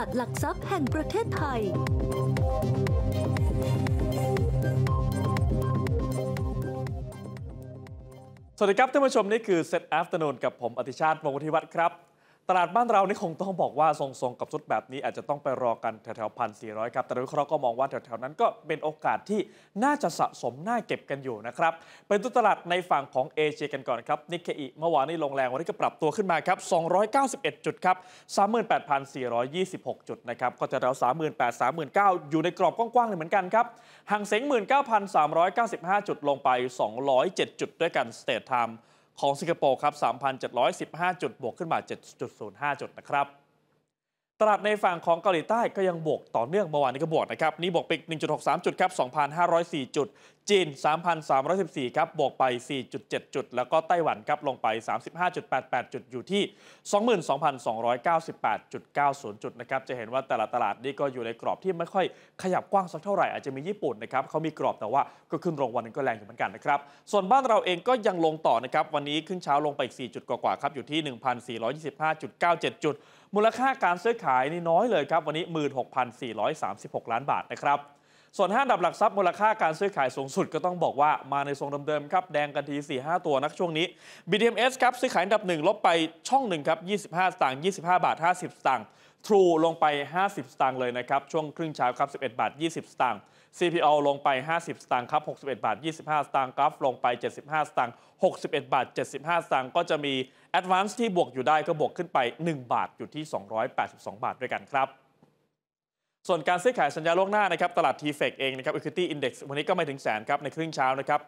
าดหลักทรัพย์แห่งประเทศไทย สวัสดีครับท่านผู้ชมนี่คือเซตอัฟเตอร์นูนกับผมอธิชาติวงศ์ฒิวัฒน์ครับตลาดบ้านเรานี่คงต้องบอกว่า ทรงๆ กับชุดแบบนี้อาจจะต้องไปรอกันแถวๆพันสี่ร้อยครับแต่ดยเคราะห์ก็มองว่าแถวๆ นั้นก็เป็นโอกาสที่น่าจะสะสมน่าเก็บกันอยู่นะครับไปดูตลาดในฝั่งของเอเชียกันก่อนครับนิกเกอิเมื่อวานนี้ลงแรงวันนี้ก็ปรับตัวขึ้นมาครับ 291จุดครับ38,426 จุดนะครับ ก็จะแถว3 8มื่3 9ก้าอยู่ในกรอบกว้างๆเลยเหมือนกันครับห่างเซ็ง19,395 จุดลงไป207 จุดด้วยกันสเตทไทม์ของสิงคโปร์ครับ 3,715 จุด บวกขึ้นมา 7.05 จุดนะครับตลาดในฝั่งของเกาหลีใต้ก็ยังบวกต่อเนื่องเมื่อวานนี้ก็บวกนะครับ นี่บวกไป1.63 จุดครับ 2,504 จุดจีน 3,314 ครับ บวกไป 4.7 จุด แล้วก็ไต้หวันครับลงไป 35.88 จุดอยู่ที่ 22,298.90 จุดนะครับ จะเห็นว่าแต่ละตลาดนี่ก็อยู่ในกรอบที่ไม่ค่อยขยับกว้างสักเท่าไหร่อาจจะมีญี่ปุ่นนะครับเขามีกรอบแต่ว่าก็ขึ้นลงวันนึงก็แรงอยู่เหมือนกันนะครับส่วนบ้านเราเองก็ยังลงต่อนะครับวันนี้ขึ้นเช้าลงไป4จุดกว่าๆครับอยู่ที่1,425.97 จุดมูลค่าการซื้อขายนี่น้อยเลยครับ วันนี้ 16,436 ล้านบาทนะครับส่วนห้าดับหลักทรัพย์มูลค่าการซื้อขายสูงสุดก็ต้องบอกว่ามาในทรงเดิมๆครับ แดงกันที 4-5 ตัวนักช่วงนี้ BDMs ครับซื้อขายดับหนึ่งลบไปช่องหนึ่งครับ25สตางค์25บาท50 สตางค์ True ลงไป50 สตางค์เลยนะครับช่วงครึ่งเช้าครับ11 บาท 20 สตางค์ CPO ลงไป 50 สตางค์ครับ 61 บาท 25 สตางค์กราฟลงไป 75 สตางค์ 61 บาท 75 สตางค์ ก็จะมี Advance ที่บวกอยู่ได้ ก็บวกขึ้นไป 1 บาท อยู่ที่ 282 บาทด้วยกันครับส่วนการซื้อขายสัญญาล่วงหน้านะครับตลาด t f e c เองนะครับ Equity Index วันนี้ก็ไม่ถึงแสนครับ ในครึ่งเช้านะครับ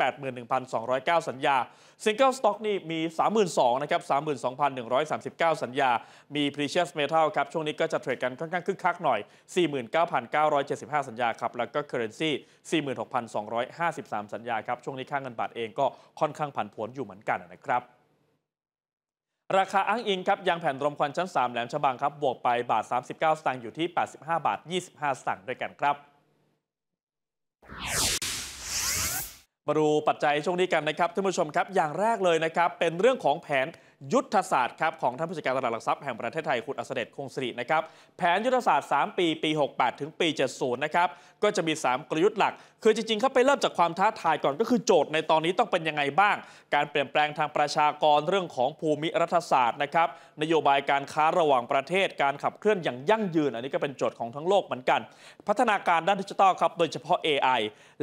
81,209สัญญา Single Stock นี่มี 32,000นะครับ32,139 สัญญา มี Precious Metal ครับ ช่วงนี้ก็จะเทรดกันค่อนข้างคึกคักหน่อย 49,975 สัญญาครับ แล้วก็ Currency 46,253 สัญญาครับ ช่วงนี้ค่างเงินบาทเองก็ค่อนข้างผันผวนอยู่เหมือนกันนะครับราคาอ้างอิงครับยางแผ่นรมควันชั้น 3 แหลมฉบังครับ บวกไปบาท 39สตางค์อยู่ที่ 85 บาท 25สตางค์ด้วยกันครับ มาดูปัจจัยช่วงนี้กันนะครับท่านผู้ชมครับ อย่างแรกเลยนะครับ เป็นเรื่องของแผนยุทธศาสตร์ครับของท่านผู้จัดการตลาดหลักทรัพย์แห่งประเทศไทยคุณอัศเดชคงสิรินะครับแผนยุทธศาสตร์ 3 ปีปี 68 ถึงปี 70 นะครับ ก็จะมี 3 กลยุทธ์หลัก คือจริงๆเขาไปเริ่มจากความท้าทายก่อนก็คือโจทย์ในตอนนี้ต้องเป็นยังไงบ้าง การเปลี่ยนแปลงทางประชากรเรื่องของภูมิรัฐศาสตร์นะครับนโยบายการค้าระหว่างประเทศการขับเคลื่อนอย่างยั่งยืนอันนี้ก็เป็นโจทย์ของทั้งโลกเหมือนกัน พัฒนาการด้านดิจิทัลครับโดยเฉพาะ AI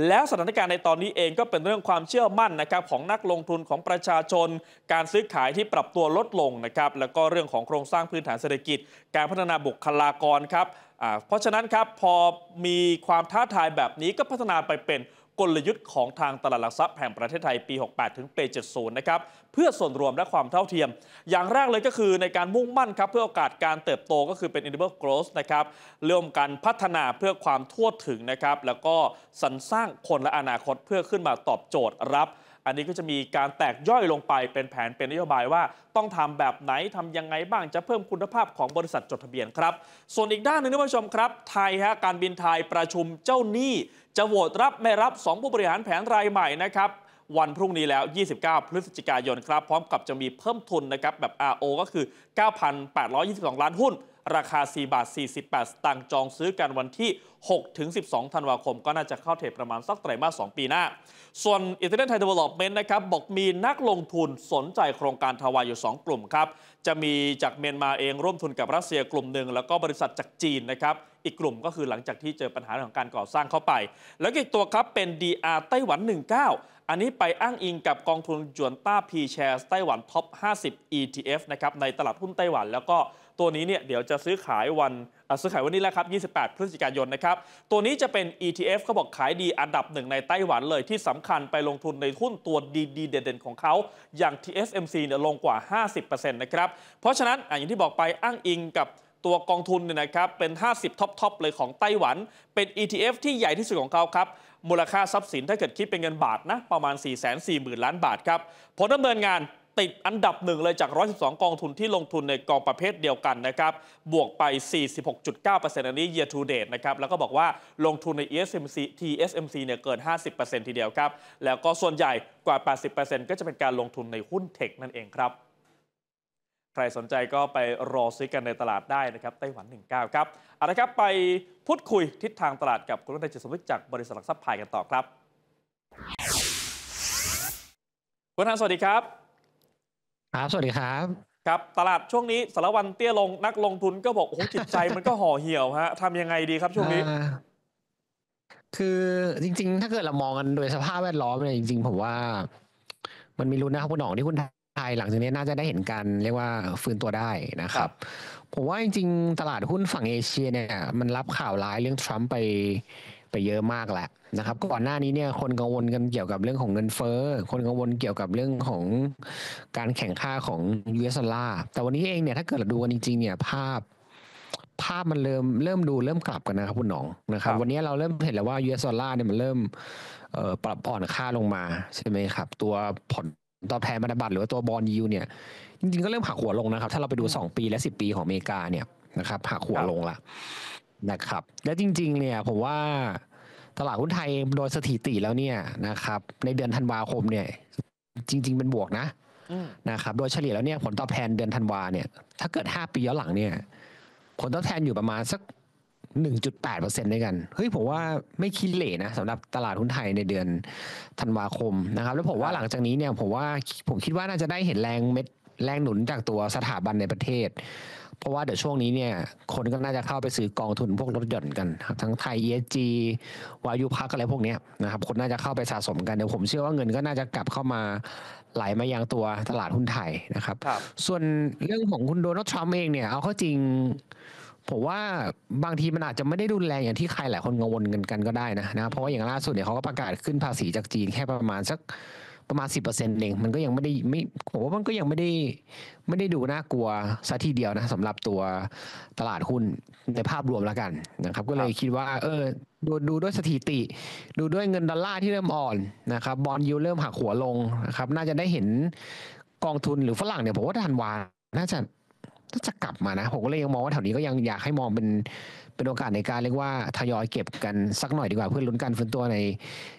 แล้วสถานการณ์ในตอนนี้เองก็เป็นเรื่องความเชื่อมั่นนะครับของนักลงทุนของประชาชน การซื้อขายที่ปรับตัวลดลงนะครับ แล้วก็เรื่องของโครงสร้างพื้นฐานเศรษฐกิจ การพัฒนาบุคลากรครับเพราะฉะนั้นครับ พอมีความท้าทายแบบนี้ก็พัฒนาไปเป็นกลยุทธ์ของทางตลาดหลักทรัพย์แห่งประเทศไทยปี 68 ถึงปี 70 นะครับเพื่อส่วนรวมและความเท่าเทียม อย่างแรกเลยก็คือในการมุ่งมั่นครับ เพื่อโอกาสการเติบโตก็คือเป็น enable growth นะครับเริ่มการพัฒนาเพื่อความทั่วถึงนะครับ แล้วก็สรรสร้างคนและอนาคตเพื่อขึ้นมาตอบโจทย์รับอันนี้ก็จะมีการแตกย่อยลงไปเป็นแผนเป็นนโยบายว่า ต้องทำแบบไหนทํำยังไงบ้างจะเพิ่มคุณภาพของบริษัทจดทะเบียนครับ ส่วนอีกด้านหนึ่งท่านผู้ชมครับ ไทยฮะ การบินไทยประชุมเจ้าหนี้จะโหวตรับไม่รับ 2 ผู้บริหารแผนรายใหม่นะครับ วันพรุ่งนี้แล้ว 29 พฤศจิกายนครับ พร้อมกับจะมีเพิ่มทุนนะครับแบบ RO ก็คือ9,822ล้านหุ้นราคา 4 บาท 48สตางค์จองซื้อกันวันที่ 6 ถึง 12 ธันวาคม ก็น่าจะเข้าเทรดประมาณสักไตรมาส2ปีหน้า ส่วนอ i n เ e r n นไท h a i d e v e l o p m นต์นะครับบอกมีนักลงทุนสนใจโครงการทวายอยู่ 2 กลุ่มครับ จะมีจากเมียนมาเองร่วมทุนกับรัสเซียกลุ่มหนึ่งแล้วก็บริษัทจากจีนนะครับ อีกกลุ่มก็คือหลังจากที่เจอปัญหาของการก่อสร้างเข้าไป แล้วอีกตัวครับเป็น DR ไต้หวัน 19 อันนี้ไปอ้างอิงกับกองทุนจวนต้าพีแชร์ไต้หวันท็อป50 ETF นะครับในตลาดหุ้นไต้หวันแล้วก็ตัวนี้เนี่ยเดี๋ยวจะซื้อขายวันซื้อขายวันนี้แล้วครับ 28 พฤศจิกายนนะครับ ตัวนี้จะเป็น ETF เขาบอกขายดีอันดับหนึ่งในไต้หวันเลยที่สำคัญไปลงทุนในหุ้นตัวดี ๆ เด่นๆ ของเขาอย่าง TSMC เนี่ยลงกว่า 50%นะครับ เพราะฉะนั้นอย่างที่บอกไปอ้างอิงกับตัวกองทุนเนี่ยนะครับเป็น 50 ท็อปทอปเลยของไต้หวัน เป็น ETF ที่ใหญ่ที่สุดของเขาครับ มูลค่าทรัพย์สินถ้าเกิดคิดเป็นเงินบาทนะประมาณ 4 4 0 0 0 0ล้านบาทครับผลดำเนินงานติดอันดับหนึ่งเลยจาก 112 กองทุนที่ลงทุนในกองประเภทเดียวกันนะครับ บวกไป 46.9%อันนี้ year to date นะครับ แล้วก็บอกว่าลงทุนใน ESMC TSMC เนี่ยเกิน 50%ทีเดียวครับ แล้วก็ส่วนใหญ่กว่า 80%ก็จะเป็นการลงทุนในหุ้นเทคนั่นเองครับ ใครสนใจก็ไปรอซื้อกันในตลาดได้นะครับ ไต้หวัน 19 ครับ เอาละครับไปพูดคุยทิศทางตลาดกับคุณรัตนจิตสมวิจากบริษัทหลักทรัพย์ไพยกันต่อครับ คุณทันสวัสดีครับครับ สวัสดีครับ ครับตลาดช่วงนี้สารวันเตี้ยลงนักลงทุนก็บอก โอ้จิตใจมันก็ห่อเหี่ยวฮะทำยังไงดีครับช่วงนี้ คือจริงๆ ถ้าเกิดเรามองกันโดยสภาพแวดล้อมเนี่ยจริงๆ ผมว่ามันมีรุ้นนะครับคุณหนองที่คุณไทยหลังจากนี้น่าจะได้เห็นกันเรียกว่าฟื้นตัวได้นะครับผมว่าจริงๆ ตลาดหุ้นฝั่งเอเชียเนี่ย มันรับข่าวร้ายเรื่องทรัมป์ไปไปเยอะมากแหละนะครับก่อนหน้านี้เนี่ยคนกังวลกันเกี่ยวกับเรื่องของเงินเฟ้อคนกังวลเกี่ยวกับเรื่องของการแข่งข้าของ US ดอลลาร์แต่วันนี้เองเนี่ยถ้าเกิดดูกันจริงๆเนี่ย ภาพ ภาพมันเริ่ม เริ่มดูเริ่มกลับกันนะครับคุณหนองนะครับ วันนี้เราเริ่มเห็นแล้วว่า US ดอลลาร์เนี่ยมันเริ่มปรับอ่อนค่าลงมาใช่ไหมครับ ตัวผลตอบแทนบัตธบัตร หรือว่าตัวบอลยูเนี่ยจริง ๆก็เริ่มหักหัวลงนะครับ ถ้าเราไปดู 2 ปีและ 10 ปีของอเมริกาเนี่ยนะครับหักหัวลงละนะครับและจริงๆเนี่ยผมว่าตลาดหุ้นไทยโดยสถิติแล้วเนี่ยนะครับ ในเดือนธันวาคมเนี่ยจริงๆเป็นบวกนะนะครับโดยเฉลี่ยแล้วเนี่ยผลตอบแทนเดือนธันวาเนี่ยถ้าเกิดห้าปีย้อนหลังเนี่ย ผลตอบแทนอยู่ประมาณสักหนึ่งจุดแปปดดเเอร์์ซ็นต้วยกันเฮ้ยผมว่าไม่คิดเล่นะสำหรับตลาดหุ้นไทยในเดือนธันวาคมนะครับ แล้วผมว่าหลังจากนี้เนี่ยผมว่าผมคิดว่าน่าจะได้เห็นแรงเม็ดแรงหนุนจากตัวสถาบันในประเทศเพราะว่าเดี๋ยวช่วงนี้เนี่ยคนก็น่าจะเข้าไปซื้อกองทุนพวกรถยนต์กันทั้งไทยเอสจีวายุพักอะไรพวกนี้นะครับคนน่าจะเข้าไปสะสมกันเดี๋ยวผมเชื่อว่าเงินก็น่าจะกลับเข้ามาไหลมายังตัวตลาดหุ้นไทยนะครับรบส่วนเรื่องของคุณโดนัลด์ทรัมป์เองเนี่ย เอาเข้าจริงผมว่าบางทีมันอาจจะไม่ได้รุนแรงอย่างที่ใครหลายคนกังวลนกันก็ได้นะนะเพราะว่าอย่างล่าสุดเนี่ยเขาก็ประกาศขึ้นภาษีจากจีนแค่ประมาณสักประมาณสิบเปอร์เซ็นต์เองมันก็ยังไม่ได้ไม่ผมว่ามันก็ยังไม่ได้ไม่ได้ดูน่ากลัวซะทีเดียวนะสำหรับตัวตลาดหุ้นในภาพรวมแล้วกันนะครับ ก็เลยคิดว่าเออดูดูด้วยสถิติ ดูด้วยเงินดอลลาร์ที่เริ่มอ่อนนะครับ บอลยูเริ่มหักหัวลงนะครับ น่าจะได้เห็นกองทุนหรือฝรั่งเนี่ยผมว่าทันวานน่าจะน่าจะกลับมานะผมก็เลยยังมองว่าแถวนี้ก็ยังอยากให้มองเป็นเป็นโอกาสในการเรียกว่าทยอยเก็บกันสักหน่อยดีกว่าเพื่อลุ้นการฟื้นตัวใน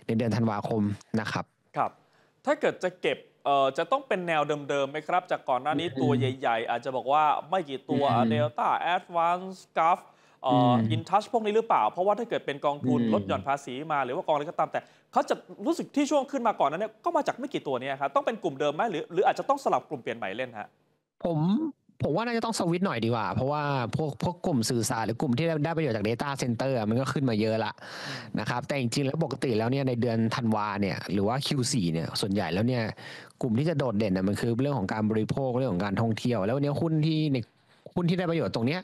ในเดือนธันวาคมนะครับครับถ้าเกิดจะเก็บ เอ่อ จะต้องเป็นแนวเดิมๆไหมครับ จากก่อนหน้านี้ตัวใหญ่ๆ อาจจะบอกว่าไม่กี่ตัวเดลต้าแอดวานซ์กราฟอินทัชพวกนี้หรือเปล่า เพราะว่าถ้าเกิดเป็นกองทุนลดหย่อนภาษีมาหรือว่ากองอะไรก็ตามแต่เขาจะรู้สึกที่ช่วงขึ้นมาก่อนนั้นเนี่ย ก็มาจากไม่กี่ตัวนี้ครับ ต้องเป็นกลุ่มเดิมไหมหรือหรืออาจจะต้องสลับกลุ่มเปลี่ยนใหม่เล่นฮะ ผมผมว่าน่าจะต้องสวิตหน่อยดีกว่า เพราะว่าพวกพวกกลุ่มสื่อสารหรือกลุ่มที่ได้ประโยชน์จาก Data Center มันก็ขึ้นมาเยอะละนะครับแต่จริงๆแล้วปกติแล้วเนี่ยในเดือนธันวาเนี่ยหรือว่า Q4 เนี่ยส่วนใหญ่แล้วเนี่ยกลุ่มที่จะโดดเด่นน่ยมันคือเรื่องของการบริโภคเรื่องของการท่องเที่ยวแล้ววันนี้หุ้นที่ในหุ้นที่ได้ประโยชน์ตรงเนี้ย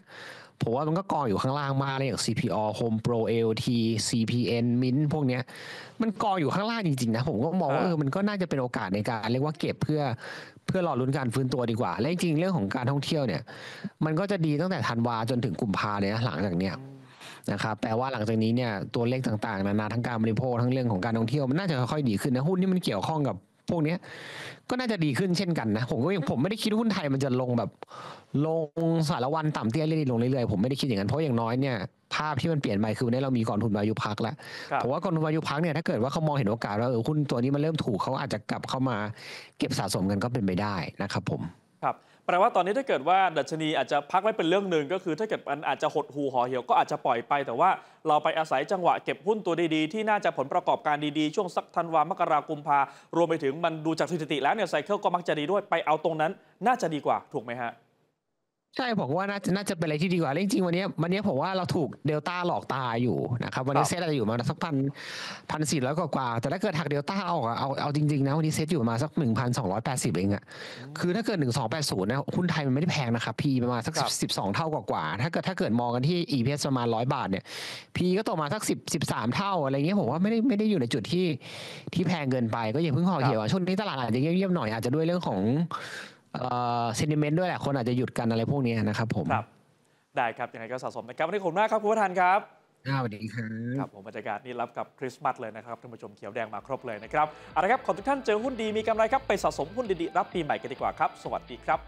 ผมว่ามันก็กองอยู่ข้างล่างมากเลยอย่าง CPO Home Pro AOT CPN Mint พวกเนี้ยมันกองอยู่ข้างล่างจริงๆนะผมก็มองว่าเออมันก็น่าจะเป็นโอกาสในการเรียกว่าเก็บเพื่อเพื่อรอรุ้นการฟื้นตัวดีกว่า และจริงเรื่องของการท่องเที่ยวเนี่ยมันก็จะดีตั้งแต่ธันวาจนถึงกุมภาเลยนะหลังจากเนี้ยนะครับแปลว่าหลังจากนี้เนี่ยตัวเลขต่างๆนานาทั้งการบริโภคทั้งเรื่องของการท่องเที่ยวมันน่าจะค่อยๆดีขึ้นนะหุ้นที่มันเกี่ยวข้องกับพวกนี้ก็น่าจะดีขึ้นเช่นกันนะผมก็ยังผมไม่ได้คิดหุ้นไทยมันจะลงแบบลงสารวันต่ำเตี้ยเรื่อยๆลงเรื่อยๆผมไม่ได้คิดอย่างนั้นเพราะอย่างน้อยเนี่ยภาพที่มันเปลี่ยนไปคือวันนี้เรามีกองทุนวายุพักแล้วผมว่ากองทุนวายุพักเนี่ยถ้าเกิดว่าเขามองเห็นโอกาสว่าวหุ้นตัวนี้มันเริ่มถูกเขาอาจจะกลับเข้ามาเก็บสะสมกันก็เป็นไปได้นะครับผมครับแปลว่าตอนนี้ถ้าเกิดว่าดัชนีอาจจะพักไว้เป็นเรื่องหนึ่งก็คือถ้าเกิดมันอาจจะหดหูห่อเหี่ยวก็อาจจะปล่อยไป แต่ว่าเราไปอาศัยจังหวะเก็บหุ้นตัวดีๆ ที่น่าจะผลประกอบการดีๆช่วงสักธันวามกราคมพารวมไปถึงมันดูจากสถิติแล้วเนี่ยไซเคิลก็มักจะดีด้วยไปเอาตรงนั้น น่าจะดีกว่าถูกไหมฮะใช่ผมว่าน่าจะน่าจะเป็นอะไรที่ดีกว่าจริงๆวันนี้วันนี้ผมว่าเราถูกเดลต้าหลอกตาอยู่นะครับวันนี้เซตอาจจะอยู่มาสักพันพันสี่ร้อยกว่า แต่ถ้าเกิดหักเดลต้าออกเอาเอาจริงๆนะวันนี้เซตอยู่มาสักหนึ่งพันสองร้อยแปดสิบเองอะคือถ้าเกิดหนึ่งสองแปดศูนย์นะคุณไทยมันไม่ได้แพงนะครับพีประมาณสักสิบสองเท่ากว่ากว่าถ้าเกิดถ้าเกิดมองกันที่ EPS ประมาณร้อยบาทเนี่ยพีก็ตกมาสักสิบสิบสามเท่าอะไรเงี้ยผมว่าไม่ได้ไม่ได้อยู่ในจุดที่ที่แพงเกินไปก็อย่าเพิ่งห่อเหี่ยวช่วงนี้ตลาดอาจจะเงียบๆหน่อยอาจจะด้วยเรื่องของเอ่อเซนิเมนต์ด้วยแหละคนอาจจะหยุดกันอะไรพวกนี้นะครับผมครับได้ครับ ยังไงก็สะสมนะครับวันนี้ขอบคุณมากครับคุณะธานครับสวัสดีครับครับผมบรรยากาศนี่รับกับคริสต์มาสเลยนะครับท่านผู้ชมเขียวแดงมาครบเลยนะครับเอาละครับขอทุกท่านเจอหุ้นดีมีกำไรครับไปสะสมหุ้นดีๆ รับปีใหม่กันดีกว่าครับสวัสดีครับ